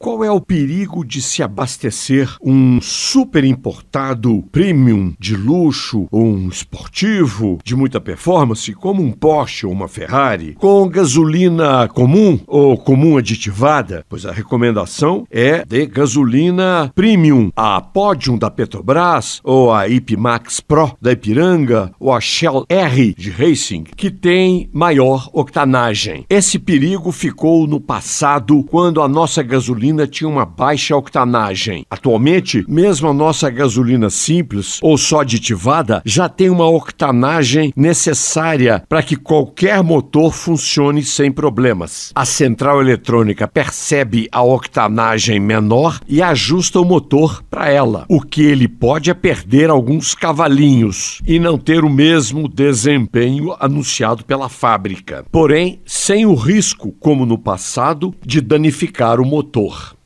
Qual é o perigo de se abastecer um super importado premium de luxo ou um esportivo de muita performance, como um Porsche ou uma Ferrari, com gasolina comum ou comum aditivada? Pois a recomendação é de gasolina premium, a Podium da Petrobras ou a Ipmax Pro da Ipiranga ou a Shell R de Racing, que tem maior octanagem. Esse perigo ficou no passado quando a nossa gasolina gasolina tinha uma baixa octanagem. Atualmente, mesmo a nossa gasolina simples ou só aditivada já tem uma octanagem necessária para que qualquer motor funcione sem problemas. A central eletrônica percebe a octanagem menor e ajusta o motor para ela. O que ele pode é perder alguns cavalinhos e não ter o mesmo desempenho anunciado pela fábrica. Porém, sem o risco, como no passado, de danificar o motor. auch